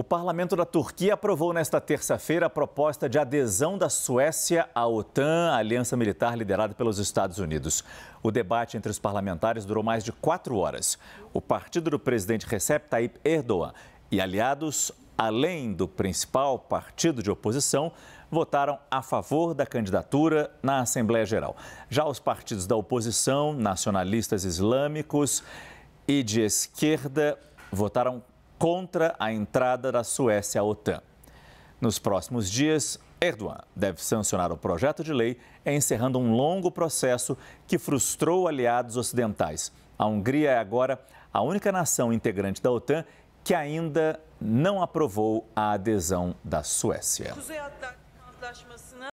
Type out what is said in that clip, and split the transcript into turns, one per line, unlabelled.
O parlamento da Turquia aprovou nesta terça-feira a proposta de adesão da Suécia à OTAN, a aliança militar liderada pelos Estados Unidos. O debate entre os parlamentares durou mais de quatro horas. O partido do presidente Recep Tayyip Erdogan e aliados, além do principal partido de oposição, votaram a favor da candidatura na Assembleia Geral. Já os partidos da oposição, nacionalistas islâmicos e de esquerda, votaram contra a entrada da Suécia à OTAN. Nos próximos dias, Erdogan deve sancionar o projeto de lei, encerrando um longo processo que frustrou aliados ocidentais. A Hungria é agora a única nação integrante da OTAN que ainda não aprovou a adesão da Suécia.